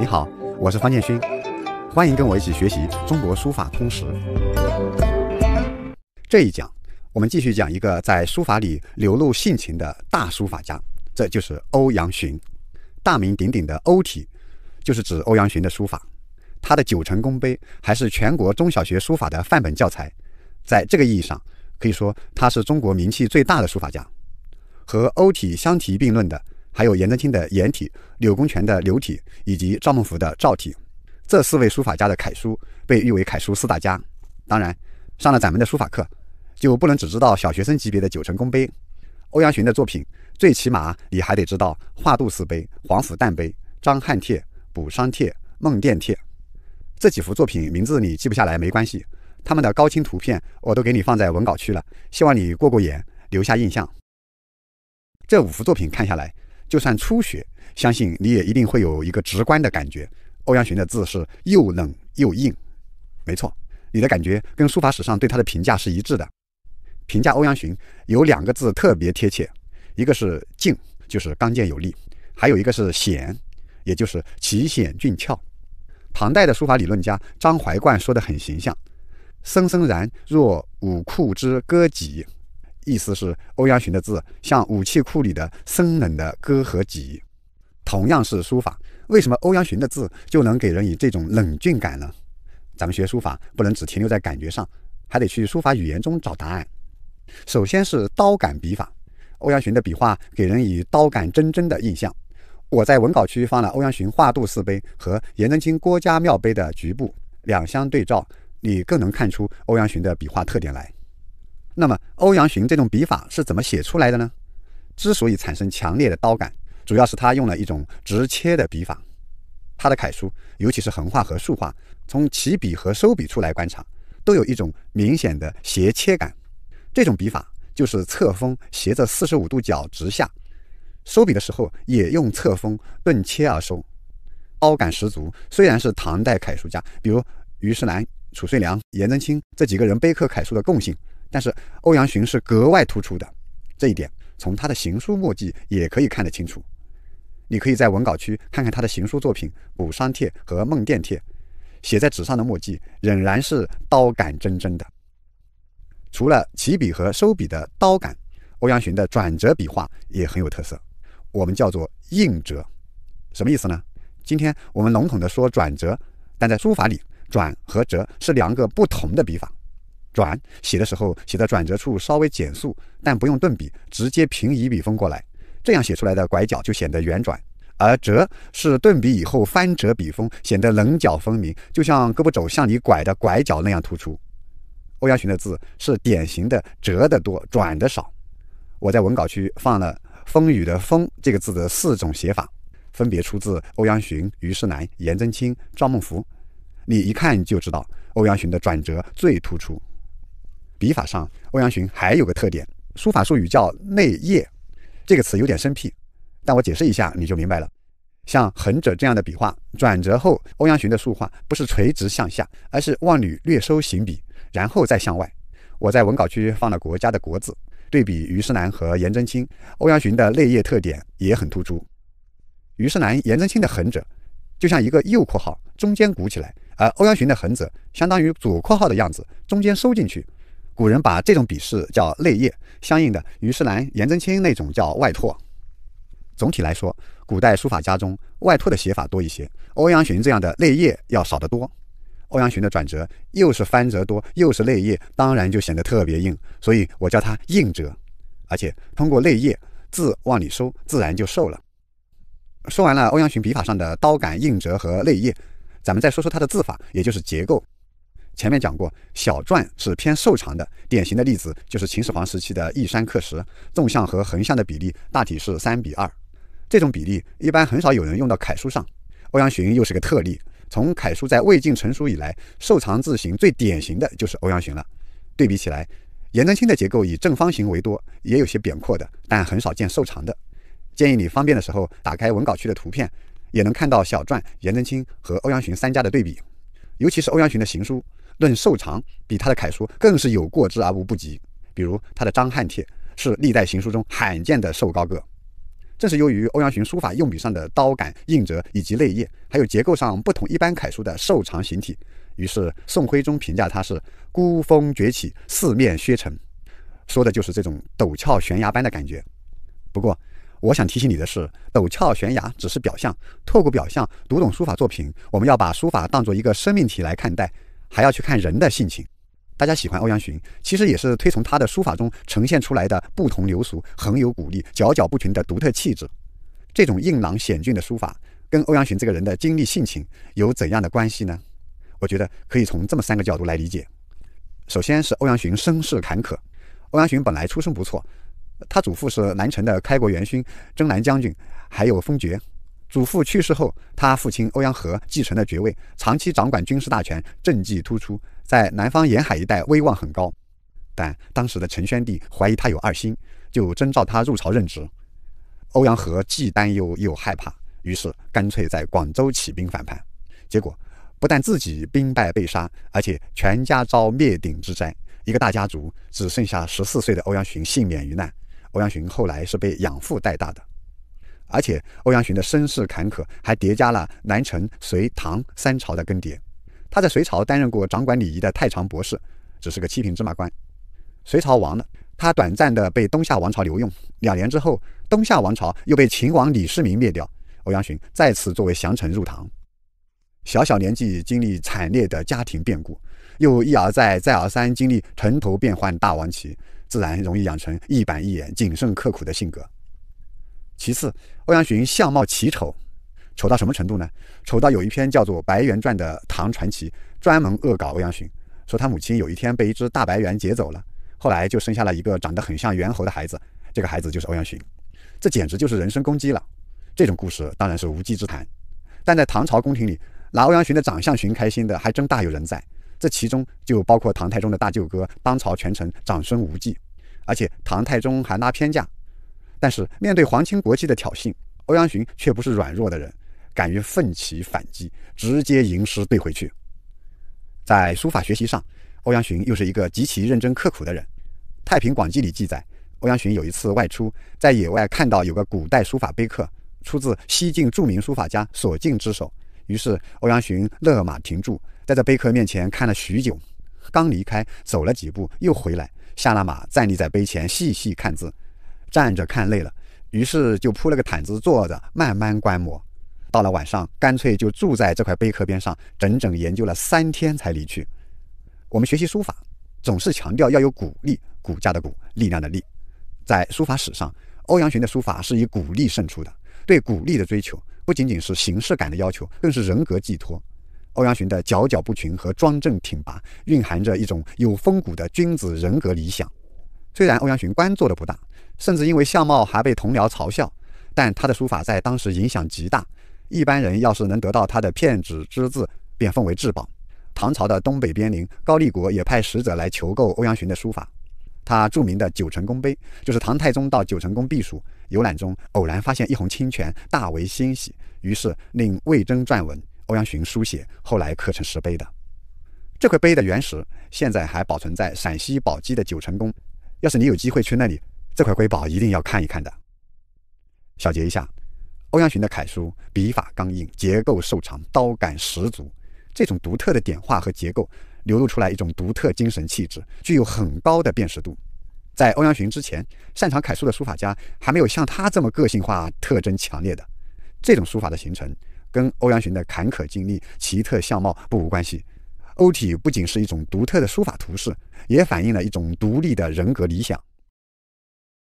你好，我是方建勋，欢迎跟我一起学习中国书法通识。这一讲，我们继续讲一个在书法里流露性情的大书法家，这就是欧阳询。大名鼎鼎的欧体，就是指欧阳询的书法。他的《九成宫碑》还是全国中小学书法的范本教材，在这个意义上，可以说他是中国名气最大的书法家。和欧体相提并论的。还有颜真卿的颜体、柳公权的柳体以及赵孟頫的赵体，这四位书法家的楷书被誉为楷书四大家。当然，上了咱们的书法课，就不能只知道小学生级别的《九成宫碑》、欧阳询的作品，最起码你还得知道《化度四碑》、《皇甫诞碑》、《张翰帖》、《卜商帖》、《梦殿帖》这几幅作品名字你记不下来没关系，他们的高清图片我都给你放在文稿区了，希望你过过眼，留下印象。这五幅作品看下来。就算初学，相信你也一定会有一个直观的感觉：欧阳询的字是又冷又硬。没错，你的感觉跟书法史上对他的评价是一致的。评价欧阳询有两个字特别贴切，一个是静，就是刚健有力；还有一个是险，也就是奇险俊俏。唐代的书法理论家张怀灌说得很形象：“森森然若五库之歌戟。”意思是欧阳询的字像武器库里的生冷的戈和戟，同样是书法，为什么欧阳询的字就能给人以这种冷峻感呢？咱们学书法不能只停留在感觉上，还得去书法语言中找答案。首先是刀感笔法，欧阳询的笔画给人以刀感铮铮的印象。我在文稿区放了欧阳询《画度四碑》和颜真卿《郭家庙碑》的局部，两相对照，你更能看出欧阳询的笔画特点来。那么欧阳询这种笔法是怎么写出来的呢？之所以产生强烈的刀感，主要是他用了一种直切的笔法。他的楷书，尤其是横画和竖画，从起笔和收笔处来观察，都有一种明显的斜切感。这种笔法就是侧锋斜着四十五度角直下，收笔的时候也用侧锋钝切而收，刀感十足。虽然是唐代楷书家，比如虞世南、褚遂良、颜真卿这几个人碑刻楷书的共性。但是欧阳询是格外突出的这一点，从他的行书墨迹也可以看得清楚。你可以在文稿区看看他的行书作品《补商帖》和《梦殿帖》，写在纸上的墨迹仍然是刀杆铮铮的。除了起笔和收笔的刀杆，欧阳询的转折笔画也很有特色，我们叫做硬折，什么意思呢？今天我们笼统的说转折，但在书法里转和折是两个不同的笔法。转写的时候，写的转折处稍微减速，但不用顿笔，直接平移笔锋过来，这样写出来的拐角就显得圆转；而折是顿笔以后翻折笔锋，显得棱角分明，就像胳膊肘向里拐的拐角那样突出。欧阳询的字是典型的折的多，转的少。我在文稿区放了“风雨”的“风”这个字的四种写法，分别出自欧阳询、虞世南、颜真卿、赵孟頫。你一看就知道，欧阳询的转折最突出。笔法上，欧阳询还有个特点，书法术语叫“内页”，这个词有点生僻，但我解释一下你就明白了。像横折这样的笔画，转折后，欧阳询的竖画不是垂直向下，而是往里略收行笔，然后再向外。我在文稿区放了“国家”的“国”字，对比虞世南和颜真卿，欧阳询的内页特点也很突出。虞世南、颜真卿的横折就像一个右括号，中间鼓起来，而欧阳询的横折相当于左括号的样子，中间收进去。古人把这种笔势叫内叶，相应的，虞世南、颜真卿那种叫外拓。总体来说，古代书法家中外拓的写法多一些，欧阳询这样的内叶要少得多。欧阳询的转折又是翻折多，又是内叶，当然就显得特别硬，所以我叫它硬折。而且通过内叶，字往里收，自然就瘦了。说完了欧阳询笔法上的刀杆硬折和内叶，咱们再说说他的字法，也就是结构。前面讲过，小篆是偏瘦长的，典型的例子就是秦始皇时期的一山刻石，纵向和横向的比例大体是三比二。这种比例一般很少有人用到楷书上。欧阳询又是个特例，从楷书在魏晋成熟以来，瘦长字形最典型的就是欧阳询了。对比起来，颜真卿的结构以正方形为多，也有些扁阔的，但很少见瘦长的。建议你方便的时候打开文稿区的图片，也能看到小篆、颜真卿和欧阳询三家的对比，尤其是欧阳询的行书。论瘦长，比他的楷书更是有过之而无不及。比如他的《张翰帖》是历代行书中罕见的瘦高个。正是由于欧阳询书法用笔上的刀感、硬折以及泪液，还有结构上不同一般楷书的瘦长形体，于是宋徽宗评价他是“孤峰崛起，四面削成”，说的就是这种陡峭悬崖般的感觉。不过，我想提醒你的是，陡峭悬崖只是表象。透过表象读懂书法作品，我们要把书法当做一个生命体来看待。还要去看人的性情，大家喜欢欧阳询，其实也是推崇他的书法中呈现出来的不同流俗、横有鼓励、皎皎不群的独特气质。这种硬朗险峻的书法，跟欧阳询这个人的经历性情有怎样的关系呢？我觉得可以从这么三个角度来理解。首先是欧阳询身世坎坷，欧阳询本来出身不错，他祖父是南陈的开国元勋征南将军，还有封爵。祖父去世后，他父亲欧阳和继承了爵位，长期掌管军事大权，政绩突出，在南方沿海一带威望很高。但当时的陈宣帝怀疑他有二心，就征召他入朝任职。欧阳和既担忧又害怕，于是干脆在广州起兵反叛。结果不但自己兵败被杀，而且全家遭灭顶之灾。一个大家族只剩下十四岁的欧阳询幸免于难。欧阳询后来是被养父带大的。而且欧阳询的身世坎坷，还叠加了南陈、隋、唐三朝的更迭。他在隋朝担任过掌管礼仪的太常博士，只是个七品芝麻官。隋朝亡了，他短暂的被东夏王朝留用，两年之后，东夏王朝又被秦王李世民灭掉。欧阳询再次作为降臣入唐。小小年纪经历惨烈的家庭变故，又一而再、再而三经历城头变换大王旗，自然容易养成一板一眼、谨慎刻苦的性格。其次，欧阳询相貌奇丑，丑到什么程度呢？丑到有一篇叫做《白猿传》的唐传奇专门恶搞欧阳询，说他母亲有一天被一只大白猿劫走了，后来就生下了一个长得很像猿猴的孩子，这个孩子就是欧阳询。这简直就是人身攻击了。这种故事当然是无稽之谈，但在唐朝宫廷里，拿欧阳询的长相寻开心的还真大有人在，这其中就包括唐太宗的大舅哥、当朝权臣长孙无忌，而且唐太宗还拉偏架。但是面对皇亲国戚的挑衅，欧阳询却不是软弱的人，敢于奋起反击，直接吟诗怼回去。在书法学习上，欧阳询又是一个极其认真刻苦的人。《太平广记》里记载，欧阳询有一次外出，在野外看到有个古代书法碑刻，出自西晋著名书法家索敬之手。于是欧阳询勒马停住，在这碑刻面前看了许久。刚离开，走了几步又回来，下了马，站立在碑前细细看字。站着看累了，于是就铺了个毯子坐着，慢慢观摩。到了晚上，干脆就住在这块碑刻边上，整整研究了三天才离去。我们学习书法，总是强调要有骨力，骨架的骨，力量的力。在书法史上，欧阳询的书法是以骨力胜出的。对骨力的追求，不仅仅是形式感的要求，更是人格寄托。欧阳询的佼佼不群和庄正挺拔，蕴含着一种有风骨的君子人格理想。虽然欧阳询官做的不大。甚至因为相貌还被同僚嘲笑，但他的书法在当时影响极大。一般人要是能得到他的片纸之字，便奉为至宝。唐朝的东北边邻高丽国也派使者来求购欧阳询的书法。他著名的《九成宫碑》，就是唐太宗到九成宫避暑游览中偶然发现一泓清泉，大为欣喜，于是令魏征撰文，欧阳询书写，后来刻成石碑的。这块碑的原石现在还保存在陕西宝鸡的九成宫。要是你有机会去那里，这块瑰宝一定要看一看的。小结一下，欧阳询的楷书笔法刚硬，结构瘦长，刀感十足。这种独特的点画和结构，流露出来一种独特精神气质，具有很高的辨识度。在欧阳询之前，擅长楷书的书法家还没有像他这么个性化、特征强烈的。这种书法的形成，跟欧阳询的坎坷经历、奇特相貌不无关系。欧体不仅是一种独特的书法图式，也反映了一种独立的人格理想。